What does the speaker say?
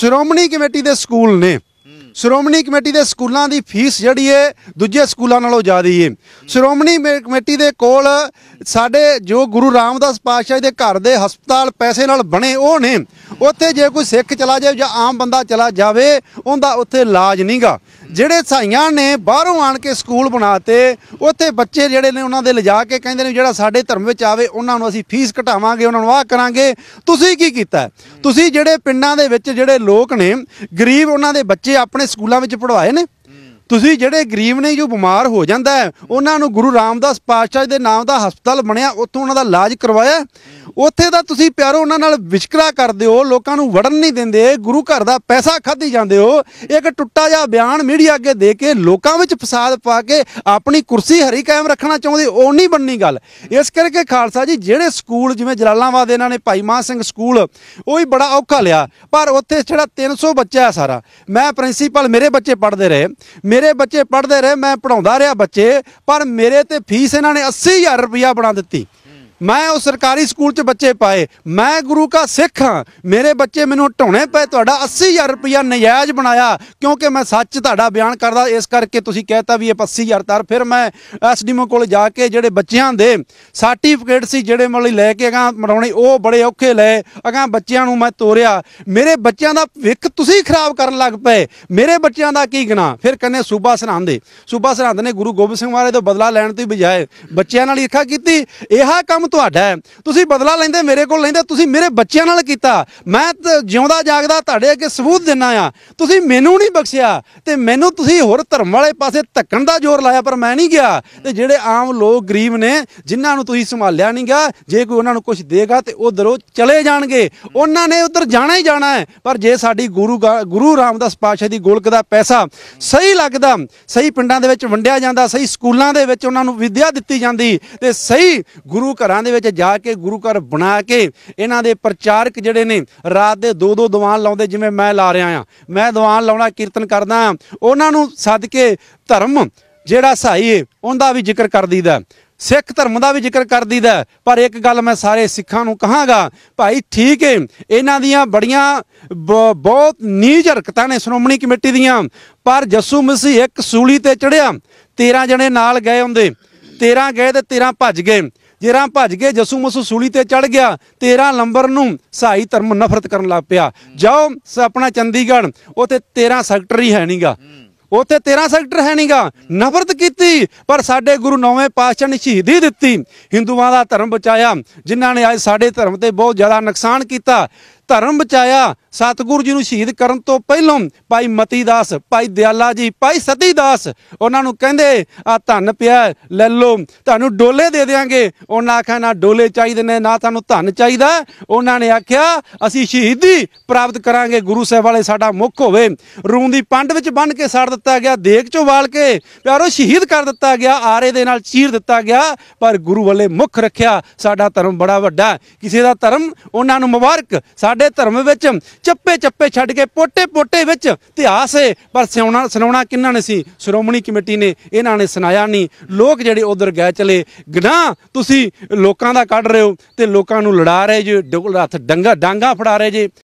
Shiromani committee ਦੇ school ਨੇ Shiromani committee ਦੇ ਸਕੂਲਾਂ ਦੀ ਫੀਸ ਜਿਹੜੀ ਏ ਦੂਜੇ ਸਕੂਲਾਂ ਨਾਲੋਂ ਜ਼ਿਆਦਾ ਏ ਸ਼੍ਰੋਮਣੀ ਕਮੇਟੀ ਦੇ ਕੋਲ ਸਾਡੇ ਜੋ ਗੁਰੂ ਰਾਮਦਾਸ ਪਾਤਸ਼ਾਹ ਦੇ ਘਰ ਦੇ ਹਸਪਤਾਲ ਪੈਸੇ ਨਾਲ ਬਣੇ ਉਹ ਨੇ ਉੱਥੇ ਜੇ ਕੋਈ ਸਿੱਖ ਚਲਾ ਜਾਵੇ ਜਾਂ ਆਮ ਬੰਦਾ ਚਲਾ ਜਾਵੇ ਉਹਦਾ ਉੱਥੇ ਇਲਾਜ ਨਹੀਂਗਾ ਜਿਹੜੇ ਸਾਈਆਂ ਨੇ ਬਾਹਰੋਂ ਆਣ ਕੇ ਸਕੂਲ ਬਣਾਤੇ ਉੱਥੇ ਬੱਚੇ ਜਿਹੜੇ ਨੇ ਉਹਨਾਂ ਦੇ ਲਿਜਾ ਕੇ ਕਹਿੰਦੇ ਨੇ ਜਿਹੜਾ ਸਾਡੇ ਧਰਮ ਵਿੱਚ ਆਵੇ ਉਹਨਾਂ ਨੂੰ ਅਸੀਂ ਫੀਸ ਘਟਾਵਾਂਗੇ ਉਹਨਾਂ ਨੂੰ ਆਹ ਕਰਾਂਗੇ ਤੁਸੀਂ ਕੀ ਕੀਤਾ ਤੁਸੀਂ ਜਿਹੜੇ ਪਿੰਡਾਂ ਦੇ ਵਿੱਚ ਜਿਹੜੇ ਲੋਕ ਨੇ ਗਰੀਬ ਉਹਨਾਂ ਦੇ ਬੱਚੇ ਆਪਣੇ ਆਪਣੇ ਸਕੂਲਾਂ ਵਿੱਚ ਪੜ੍ਹਵਾਏ ਨੇ ਤੁਸੀਂ ਜਿਹੜੇ ਗਰੀਬ ਨੇ ਜੋ ਬਿਮਾਰ ਹੋ ਜਾਂਦਾ ਹੈ ਉਹਨਾਂ ਨੂੰ ਗੁਰੂ ਰਾਮਦਾਸ ਪਾਤਸ਼ਾਹ ਦੇ ਨਾਮ ਦਾ ਹਸਪਤਾਲ ਬਣਿਆ ਉੱਥੋਂ ਉਹਨਾਂ ਦਾ ਇਲਾਜ ਕਰਵਾਇਆ ਉੱਥੇ ਦਾ ਤੁਸੀਂ ਪਿਆਰੋ ਉਹਨਾਂ ਨਾਲ ਵਿਚਕਰਾ ਕਰਦੇ ਹੋ ਲੋਕਾਂ ਨੂੰ ਵੜਨ ਨਹੀਂ ਦਿੰਦੇ ਗੁਰੂ ਘਰ ਦਾ ਪੈਸਾ ਖਾਧੀ ਜਾਂਦੇ ਹੋ ਇੱਕ ਟੁੱਟਾ ਜਿਹਾ ਬਿਆਨ ਮੀਡੀਆ ਅੱਗੇ ਦੇ ਕੇ ਲੋਕਾਂ ਵਿੱਚ ਫਸਾਦ ਪਾ ਕੇ ਆਪਣੀ ਕੁਰਸੀ ਹਰੀ ਕਾਇਮ ਰੱਖਣਾ ਚਾਹੁੰਦੇ ਉਹ ਨਹੀਂ ਬਣਨੀ ਗੱਲ ਇਸ ਕਰਕੇ ਖਾਲਸਾ ਜੀ ਜਿਹੜੇ ਸਕੂਲ ਜਿਵੇਂ ਜਲਾਲਾਬਾਦ ਇਹਨਾਂ ਨੇ ਭਾਈ ਮਾਨ ਸਿੰਘ ਸਕੂਲ ਉਹ ਵੀ ਬੜਾ ਔਖਾ ਲਿਆ ਪਰ ਉੱਥੇ ਜਿਹੜਾ 300 ਬੱਚਾ ਹੈ ਸਾਰਾ ਮੈਂ ਪ੍ਰਿੰਸੀਪਲ ਮੇਰੇ ਬੱਚੇ ਪੜ੍ਹਦੇ ਰਹੇ ਮੇਰੇ ਬੱਚੇ ਪੜ੍ਹਦੇ ਰਹੇ ਮੈਂ ਪੜਾਉਂਦਾ ਰਿਹਾ ਬੱਚੇ ਪਰ ਮੇਰੇ ਤੇ ਫੀਸ ਇਹਨਾਂ ਨੇ 80000 ਰੁਪਇਆ ਬਣਾ ਦਿੱਤੀ ਮੈਂ ਉਹ ਸਰਕਾਰੀ ਸਕੂਲ 'ਚ ਬੱਚੇ ਪਾਏ ਮੈਂ ਗੁਰੂ ਦਾ ਸਿੱਖ ਹਾਂ ਮੇਰੇ ਬੱਚੇ ਮੈਨੂੰ ਢੋਣੇ ਪਏ ਤੁਹਾਡਾ 80000 ਰੁਪਇਆ ਨਜਾਇਜ਼ ਬਣਾਇਆ ਕਿਉਂਕਿ ਮੈਂ ਸੱਚ ਤੁਹਾਡਾ ਬਿਆਨ ਕਰਦਾ ਇਸ ਕਰਕੇ ਤੁਸੀਂ ਕਹਿਤਾ ਵੀ ਇਹ 80000 ਤਾਰ ਫਿਰ ਮੈਂ ਐਸਡੀਮੋ ਕੋਲ ਜਾ ਕੇ ਜਿਹੜੇ ਬੱਚਿਆਂ ਦੇ ਸਰਟੀਫਿਕੇਟ ਸੀ ਜਿਹੜੇ ਲਈ ਲੈ ਕੇ ਅਗਾ ਮੜਾਉਣੇ ਉਹ ਬੜੇ ਔਖੇ ਲੈ ਅਗਾ ਬੱਚਿਆਂ ਨੂੰ ਮੈਂ ਤੋਰਿਆ ਮੇਰੇ ਬੱਚਿਆਂ ਦਾ ਵਿਖ ਤੁਸੀਂ ਖਰਾਬ ਕਰਨ ਲੱਗ ਪਏ ਮੇਰੇ ਬੱਚਿਆਂ ਦਾ ਕੀ ਗਨਾ ਫਿਰ ਕਹਿੰਦੇ ਸੂਬਾ ਸਰਹੰਦ ਦੇ ਸੂਬਾ ਸਰਹੰਦ ਨੇ ਗੁਰੂ ਗੋਬਿੰਦ ਸਿੰਘ ਮਹਾਰਾਜ ਤੋਂ ਬਦਲਾ ਲੈਣ ਤੋਂ ਬਜਾਏ ਬੱਚਿਆਂ ਨਾਲ ਇਰਖਾ ਕੀਤੀ ਇਹ ਕੰਮ ਤੁਹਾਡਾ ਹੈ ਤੁਸੀਂ ਬਦਲਾ ਲੈਂਦੇ ਮੇਰੇ ਕੋਲ ਲੈਂਦੇ ਤੁਸੀਂ ਮੇਰੇ ਬੱਚਿਆਂ ਨਾਲ ਕੀਤਾ ਮੈਂ ਜਿਉਂਦਾ ਜਾਗਦਾ ਤੁਹਾਡੇ ਅੱਗੇ ਸਬੂਤ ਦਿੰਨਾ ਆ ਤੁਸੀਂ ਮੈਨੂੰ ਨਹੀਂ ਬਖਸ਼ਿਆ ਤੇ ਮੈਨੂੰ ਤੁਸੀਂ ਹੋਰ ਧਰਮ ਵਾਲੇ ਪਾਸੇ ਧੱਕਣ ਦਾ ਜ਼ੋਰ ਲਾਇਆ ਪਰ ਮੈਂ ਨਹੀਂ ਗਿਆ ਤੇ ਜਿਹੜੇ ਆਮ ਲੋਕ ਗਰੀਬ ਨੇ ਜਿਨ੍ਹਾਂ ਨੂੰ ਤੁਸੀਂ ਸੰਭਾਲਿਆ ਨਹੀਂਗਾ ਜੇ ਕੋਈ ਉਹਨਾਂ ਨੂੰ ਕੁਝ ਦੇਗਾ ਤੇ ਉਧਰੋਂ ਚਲੇ ਜਾਣਗੇ ਉਹਨਾਂ ਨੇ ਉਧਰ ਜਾਣਾ ਹੀ ਜਾਣਾ ਹੈ ਪਰ ਜੇ ਸਾਡੀ ਗੁਰੂ ਗੁਰੂ ਰਾਮਦਾਸ ਪਾਸ਼ਾ ਦੀ ਗੋਲਕ ਦਾ ਪੈਸਾ ਸਹੀ ਲੱਗਦਾ ਸਹੀ ਪਿੰਡਾਂ ਦੇ ਵਿੱਚ ਵੰਡਿਆ ਜਾਂਦਾ ਸਹੀ ਸਕੂਲਾਂ ਦੇ ਵਿੱਚ ਉਹਨਾਂ ਨੂੰ ਵਿਦਿਆ ਦਿੱਤੀ ਜਾਂਦੀ ਤੇ ਸਹੀ ਗੁਰੂ ਘਰਾਂ ਘਰਾਂ ਦੇ ਵਿੱਚ ਜਾ ਕੇ ਗੁਰੂ ਘਰ ਬਣਾ ਕੇ ਇਹਨਾਂ ਦੇ ਪ੍ਰਚਾਰਕ ਜਿਹੜੇ ਨੇ ਰਾਤ ਦੇ ਦੋ ਦੋ ਦੀਵਾਨ ਲਾਉਂਦੇ ਜਿਵੇਂ ਮੈਂ ਲਾ ਰਿਹਾ ਆ ਮੈਂ ਦੀਵਾਨ ਲਾਉਣਾ ਕੀਰਤਨ ਕਰਦਾ ਉਹਨਾਂ ਨੂੰ ਸੱਦ ਕੇ ਧਰਮ ਜਿਹੜਾ ਸਹੀ ਹੈ ਉਹਦਾ ਵੀ ਜ਼ਿਕਰ ਕਰ ਦਈਦਾ ਸਿੱਖ ਧਰਮ ਦਾ ਵੀ ਜ਼ਿਕਰ ਕਰ ਦਈਦਾ ਪਰ ਇੱਕ ਗੱਲ ਮੈਂ ਸਾਰੇ ਸਿੱਖਾਂ ਨੂੰ ਕਹਾਂਗਾ ਭਾਈ ਠੀਕ ਹੈ ਇਹਨਾਂ ਦੀਆਂ ਬੜੀਆਂ ਬਹੁਤ ਨੀਜ ਹਰਕਤਾਂ ਨੇ ਸ਼੍ਰੋਮਣੀ ਕਮੇਟੀ ਦੀਆਂ ਪਰ ਜੱਸੂ ਮਸੀਹ ਇੱਕ ਸੂਲੀ ਤੇ ਚੜਿਆ 13 ਜਣੇ ਨਾਲ ਗਏ ਹੁੰਦੇ 13 ਗਏ ਤੇ 13 ਭੱਜ ਗਏ ਜੇਰਾ ਭੱਜ ਕੇ ਜਸੂ ਮਸੂ ਸੂਲੀ ਤੇ ਚੜ ਗਿਆ 13 ਨੰਬਰ ਨੂੰ ਸਾਈ ਧਰਮ ਨਫ਼ਰਤ ਕਰਨ ਲੱਗ ਪਿਆ ਜਾਓ ਆਪਣਾ ਚੰਡੀਗੜ੍ਹ ਉਥੇ 13 ਸੈਕਟਰੀ ਹੈ ਨਹੀਂਗਾ ਉਥੇ 13 ਸੈਕਟਰ ਹੈ ਨਹੀਂਗਾ ਨਫ਼ਰਤ ਕੀਤੀ ਪਰ ਸਾਡੇ ਗੁਰੂ ਨੌਵੇਂ ਪਾਤਸ਼ਾਹ ਨੇ ਸ਼ਹੀਦੀ ਦਿੱਤੀ ਹਿੰਦੂਆਂ ਦਾ ਧਰਮ ਬਚਾਇਆ ਜਿਨ੍ਹਾਂ ਨੇ ਅੱਜ ਸਾਡੇ ਧਰਮ ਤੇ ਬਹੁਤ ਜ਼ਿਆਦਾ ਨੁਕਸਾਨ ਕੀਤਾ ਧਰਮ ਬਚਾਇਆ ਸਤਿਗੁਰੂ ਜੀ ਨੂੰ ਸ਼ਹੀਦ ਕਰਨ ਤੋਂ ਪਹਿਲਾਂ ਭਾਈ ਮਤੀ ਦਾਸ ਭਾਈ ਦਿਆਲਾ ਜੀ ਭਾਈ ਸਤੀ ਦਾਸ ਉਹਨਾਂ ਨੂੰ ਕਹਿੰਦੇ ਆ ਧਨ ਪਿਆ ਲੈ ਲੋ ਤੁਹਾਨੂੰ ਡੋਲੇ ਦੇ ਦੇਾਂਗੇ ਉਹਨਾਂ ਆਖਿਆ ਨਾ ਡੋਲੇ ਚਾਹੀਦੇ ਨੇ ਨਾ ਤੁਹਾਨੂੰ ਧਨ ਚਾਹੀਦਾ ਉਹਨਾਂ ਨੇ ਆਖਿਆ ਅਸੀਂ ਸ਼ਹੀਦੀ ਪ੍ਰਾਪਤ ਕਰਾਂਗੇ ਗੁਰੂ ਸਾਹਿਬ ਵਾਲੇ ਸਾਡਾ ਮੁੱਖ ਹੋਵੇ ਰੂਹ ਦੀ ਪੰਡ ਵਿੱਚ ਬੰਨ ਕੇ ਸਾੜ ਦਿੱਤਾ ਗਿਆ ਦੇਖ ਚੋਂ ਵਾਲ ਕੇ ਪਿਆਰੋ ਸ਼ਹੀਦ ਕਰ ਦਿੱਤਾ ਗਿਆ ਆਰੇ ਦੇ ਨਾਲ ਚੀਰ ਦਿੱਤਾ ਗਿਆ ਪਰ ਗੁਰੂ ਵਾਲੇ ਮੁੱਖ ਰੱਖਿਆ ਸਾਡਾ ਧਰਮ ਬੜਾ ਵੱਡਾ ਕਿਸੇ ਦਾ ਧਰਮ ਉਹਨਾਂ ਨੂੰ ਮੁਬਾਰਕ ਸਾਡੇ ਸਾਡੇ ਧਰਮ ਵਿੱਚ ਚੱਪੇ ਚੱਪੇ ਛੱਡ ਕੇ ਪੋਟੇ ਪੋਟੇ ਵਿੱਚ ਇਤਿਹਾਸ ਹੈ ਪਰ ਸਿਉਣਾ ਸੁਣਾਉਣਾ ਕਿੰਨਾ ਨੇ ਸੀ ਸ਼੍ਰੋਮਣੀ ਕਮੇਟੀ ਨੇ ਇਹਨਾਂ ਨੇ ਸੁਣਾਇਆ ਨਹੀਂ ਲੋਕ ਜਿਹੜੇ ਉਧਰ ਗਏ ਚਲੇ ਗਨਾ ਤੁਸੀਂ ਲੋਕਾਂ ਦਾ ਕੱਢ ਰਹੇ ਹੋ ਤੇ ਲੋਕਾਂ ਨੂੰ ਲੜਾ ਰਹੇ ਜੇ ਹੱਥ ਡੰਗਾ ਡਾਂਗਾ ਫੜਾ ਰਹੇ ਜੇ